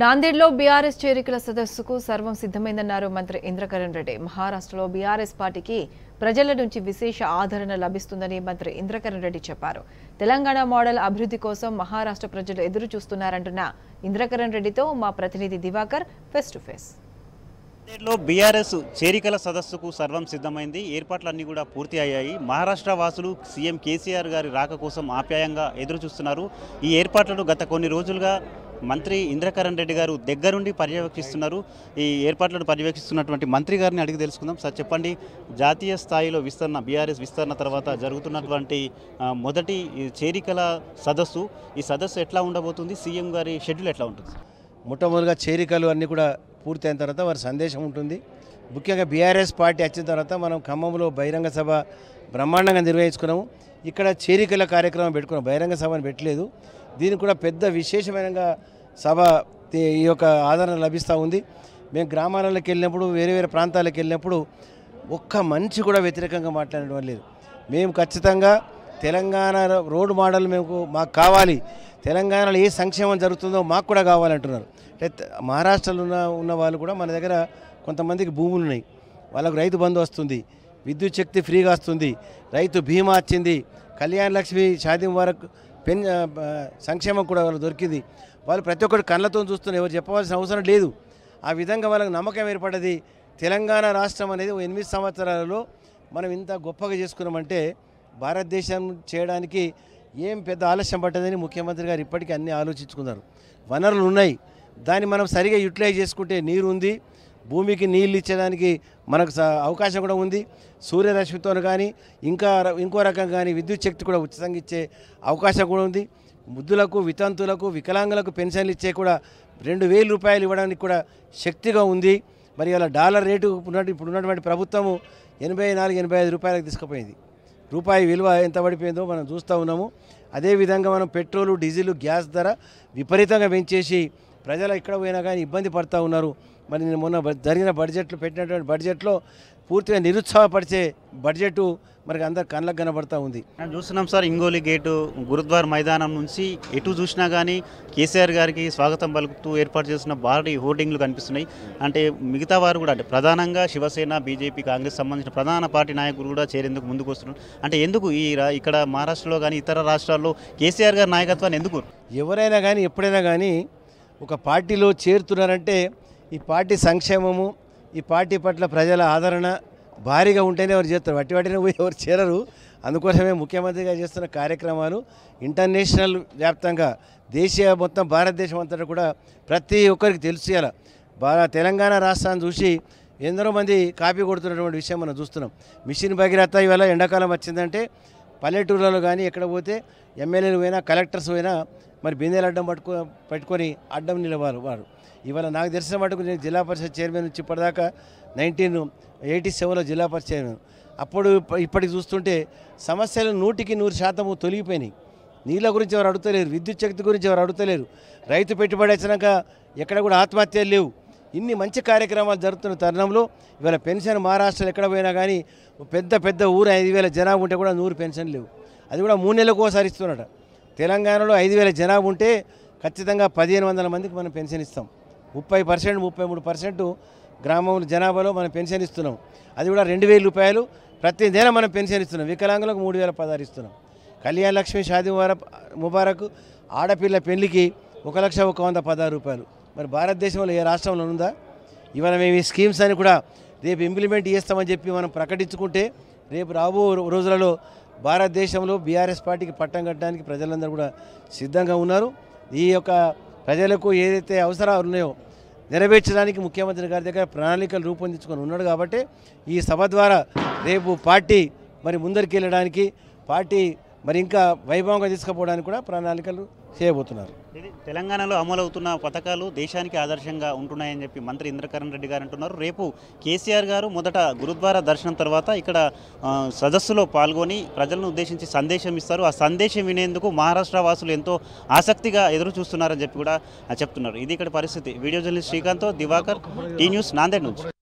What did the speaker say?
నాందేడ్లో BRS చేరికల సదస్సుకు సర్వం సిద్ధమైందన్నారు మంత్రి ఇంద్రకరణ్ రెడ్డి మహారాష్ట్రలో బీఆర్ఎస్ పార్టీకి ప్రజల నుంచి విశేష ఆదరణ లభిస్తుందని మంత్రి ఇంద్రకరణ్ రెడ్డి చెప్పారు తెలంగాణ మోడల్ అభివృద్ధి కోసం మహారాష్ట్ర ప్రజలు ఎదురు చూస్తున్నారంటున్న ఇంద్రకరణ్ రెడ్డితో మా ప్రతినిధి దివాకర్ ఫేస్ టు ఫేస్ లో బీఆర్ఎస్ చేరికల సదస్సుకు సర్వం సిద్ధమైంది ఏర్పాట్లన్నీ కూడా పూర్తి అయ్యాయి మహారాష్ట్ర వాసులు సీఎం కేసీఆర్ గారి రాక కోసం ఆప్యాయంగా ఎదురు చూస్తున్నారు ఈ ఏర్పాట్లను గత కొన్ని రోజులుగా మంత్రి ఇంద్రకరణ్ రెడ్డి గారు దగ్గరుండి పర్యవేక్షిస్తున్నారు ఈ ఏర్పాట్లను పర్యవేక్షిస్తున్నటువంటి మంత్రి గారిని అడిగి తెలుసుకుందాం సార్ చెప్పండి జాతీయ స్థాయిలో విస్తరణ బీఆర్ఎస్ విస్తరణ తర్వాత జరుగుతున్నటువంటి మొదటి చేరికల సదస్సు ఈ సదస్సు ఎట్లా ఉండబోతుంది సీఎం గారి షెడ్యూల్ ఎట్లా ఉంటుంది మొట్టమొదటిగా చేరికలు అన్నీ కూడా పూర్తయిన తర్వాత వారి సందేశం ఉంటుంది ముఖ్యంగా బీఆర్ఎస్ పార్టీ వచ్చిన తర్వాత మనం ఖమ్మంలో బహిరంగ సభ బ్రహ్మాండంగా నిర్వహించుకున్నాము ఇక్కడ చేరికల కార్యక్రమం పెట్టుకున్నాం బహిరంగ సభను పెట్టలేదు దీనికి కూడా పెద్ద విశేషమైన సభ ఈ యొక్క ఆదరణ లభిస్తూ ఉంది మేము గ్రామాలకు వెళ్ళినప్పుడు వేరే వేరే ప్రాంతాలకు వెళ్ళినప్పుడు ఒక్క మనిషి కూడా వ్యతిరేకంగా మాట్లాడడం లేదు మేము ఖచ్చితంగా తెలంగాణ రోడ్డు మోడల్ మేము మాకు కావాలి తెలంగాణలో ఏ సంక్షేమం జరుగుతుందో మాకు కూడా కావాలంటున్నారు అంటే మహారాష్ట్రలో ఉన్న ఉన్న వాళ్ళు కూడా మన దగ్గర కొంతమందికి భూములు ఉన్నాయి వాళ్ళకు రైతు బంధు వస్తుంది విద్యుత్ శక్తి ఫ్రీగా వస్తుంది రైతు బీమా వచ్చింది కళ్యాణ్ లక్ష్మి షాదీం వరకు పెన్ సంక్షేమం కూడా వాళ్ళు దొరికింది వాళ్ళు ప్రతి ఒక్కరు కళ్ళతో చూస్తున్న ఎవరు చెప్పవలసిన అవసరం లేదు ఆ విధంగా వాళ్ళకి నమ్మకం ఏర్పడది తెలంగాణ రాష్ట్రం అనేది ఎనిమిది సంవత్సరాలలో మనం ఇంత గొప్పగా చేసుకున్నామంటే భారతదేశం చేయడానికి ఏం పెద్ద ఆలస్యం పట్టదని ముఖ్యమంత్రి గారు ఇప్పటికీ అన్నీ ఆలోచించుకున్నారు వనరులు ఉన్నాయి దాన్ని మనం సరిగా యూటిలైజ్ చేసుకుంటే నీరు ఉంది భూమికి నీళ్ళు ఇచ్చడానికి మనకు అవకాశం కూడా ఉంది సూర్యరశ్మితో కానీ ఇంకా ఇంకో రకం కానీ విద్యుత్ శక్తి కూడా ఉచితంగా ఇచ్చే అవకాశం కూడా ఉంది ముద్దులకు వితంతులకు వికలాంగులకు పెన్షన్లు ఇచ్చే కూడా రెండు రూపాయలు ఇవ్వడానికి కూడా శక్తిగా ఉంది మరి అలా డాలర్ రేటు ఉన్నట్టు ఇప్పుడు ఉన్నటువంటి ప్రభుత్వము ఎనభై నాలుగు ఎనభై ఐదు రూపాయలకు తీసుకుపోయింది రూపాయి విలువ ఎంత పడిపోయిందో మనం చూస్తూ ఉన్నాము అదేవిధంగా మనం పెట్రోలు డీజిల్ గ్యాస్ ధర విపరీతంగా పెంచేసి ప్రజలు ఎక్కడ పోయినా కానీ ఇబ్బంది పడుతూ ఉన్నారు మరి నేను మొన్న జరిగిన బడ్జెట్లు పెట్టినటువంటి బడ్జెట్లో పూర్తిగా నిరుత్సాహపరిచే బడ్జెట్ మరి అందరు కళ్ళకు కనబడతా ఉంది చూస్తున్నాం సార్ ఇంగోలి గేటు గురుద్వార మైదానం నుంచి ఎటు చూసినా కానీ కేసీఆర్ గారికి స్వాగతం పలుకుతూ ఏర్పాటు చేసిన భారీ హోర్డింగ్లు కనిపిస్తున్నాయి అంటే మిగతా వారు కూడా అంటే ప్రధానంగా శివసేన బీజేపీ కాంగ్రెస్ సంబంధించిన ప్రధాన పార్టీ నాయకులు కూడా చేరేందుకు ముందుకు వస్తున్నారు అంటే ఎందుకు ఈ ఇక్కడ మహారాష్ట్రలో కానీ ఇతర రాష్ట్రాల్లో కేసీఆర్ గారి నాయకత్వాన్ని ఎందుకు ఎవరైనా కానీ ఎప్పుడైనా కానీ ఒక పార్టీలో చేరుతున్నారంటే ఈ పార్టీ సంక్షేమము ఈ పార్టీ పట్ల ప్రజల ఆదరణ భారీగా ఉంటేనే ఎవరు చేస్తారు వాటి వాటినే పోయి ఎవరు చేరరు అందుకోసమే ముఖ్యమంత్రిగా చేస్తున్న కార్యక్రమాలు ఇంటర్నేషనల్ వ్యాప్తంగా దేశీయ మొత్తం భారతదేశం అంతటా కూడా ప్రతి ఒక్కరికి తెలిసేయాల బాగా తెలంగాణ రాష్ట్రాన్ని చూసి ఎందరో మంది కాపీ కొడుతున్నటువంటి విషయం మనం చూస్తున్నాం మిషన్ భగీరథ ఇవాళ ఎండాకాలం వచ్చిందంటే పల్లెటూర్లలో కానీ ఎక్కడ పోతే ఎమ్మెల్యేలు పోయినా కలెక్టర్స్ పోయినా మరి బిందెలు అడ్డం పట్టుకో పెట్టుకొని అడ్డం నిలవాలి వారు ఇవాళ నాకు తెలిసిన మటుకు నేను జిల్లా పరిషత్ చైర్మన్ నుంచి ఇప్పటిదాకా నైన్టీన్ ఎయిటీ సెవెన్లో జిల్లా పరిషత్ చైర్మన్ అప్పుడు ఇప్పటికి చూస్తుంటే సమస్యలు నూటికి నూరు శాతము తొలగిపోయినాయి నీళ్ళ గురించి ఎవరు అడుగుతలేరు విద్యుత్ శక్తి గురించి ఎవరు అడుగుతలేరు రైతు పెట్టుబడి వచ్చినాక ఎక్కడ కూడా ఆత్మహత్యలు లేవు ఇన్ని మంచి కార్యక్రమాలు జరుగుతున్న తరుణంలో ఇవాళ పెన్షన్ మహారాష్ట్రలో ఎక్కడ పోయినా కానీ పెద్ద పెద్ద ఊరు ఐదు వేల జనాభా ఉంటే కూడా నూరు పెన్షన్ లేవు అది కూడా మూడు నెలలకు ఒకసారి ఇస్తున్నట తెలంగాణలో ఐదు వేల జనాభా ఉంటే ఖచ్చితంగా పదిహేను వందల మందికి మనం పెన్షన్ ఇస్తాం ముప్పై పర్సెంట్ ముప్పై మూడు పర్సెంట్ గ్రామంలో జనాభాలో మనం పెన్షన్ ఇస్తున్నాం అది కూడా రెండు వేల రూపాయలు ప్రతి నెల మనం పెన్షన్ ఇస్తున్నాం వికలాంగులకు మూడు వేల పదహారు ఇస్తున్నాం కళ్యాణ లక్ష్మి షాది ముబారక్ ఆడపిల్ల పెళ్లికి ఒక లక్ష ఒక వంద పదహారు రూపాయలు మరి భారతదేశంలో ఏ రాష్ట్రంలో ఉందా ఇవాళ మేము ఈ స్కీమ్స్ అని కూడా రేపు ఇంప్లిమెంట్ చేస్తామని చెప్పి మనం ప్రకటించుకుంటే రేపు రాబో రోజులలో భారతదేశంలో బీఆర్ఎస్ పార్టీకి పట్టం కట్టడానికి ప్రజలందరూ కూడా సిద్ధంగా ఉన్నారు ఈ యొక్క ప్రజలకు ఏదైతే అవసరాలు ఉన్నాయో నెరవేర్చడానికి ముఖ్యమంత్రి గారి దగ్గర ప్రణాళికలు రూపొందించుకొని ఉన్నాడు కాబట్టి ఈ సభ ద్వారా రేపు పార్టీ మరి ముందరికి వెళ్ళడానికి పార్టీ మరి ఇంకా వైభవంగా తీసుకుపోవడానికి కూడా ప్రణాళికలు చేయబోతున్నారు తెలంగాణలో అమలవుతున్న పథకాలు దేశానికి ఆదర్శంగా ఉంటున్నాయని చెప్పి మంత్రి ఇంద్రకరణ్ రెడ్డి గారు అంటున్నారు రేపు కేసీఆర్ గారు మొదట గురుద్వారా దర్శనం తర్వాత ఇక్కడ సదస్సులో పాల్గొని ప్రజలను ఉద్దేశించి సందేశం ఇస్తారు ఆ సందేశం వినేందుకు మహారాష్ట్ర వాసులు ఎంతో ఆసక్తిగా ఎదురు చూస్తున్నారని చెప్పి కూడా చెప్తున్నారు ఇది ఇక్కడ పరిస్థితి video journalist Srikanth Divakar T news Nanded నుంచి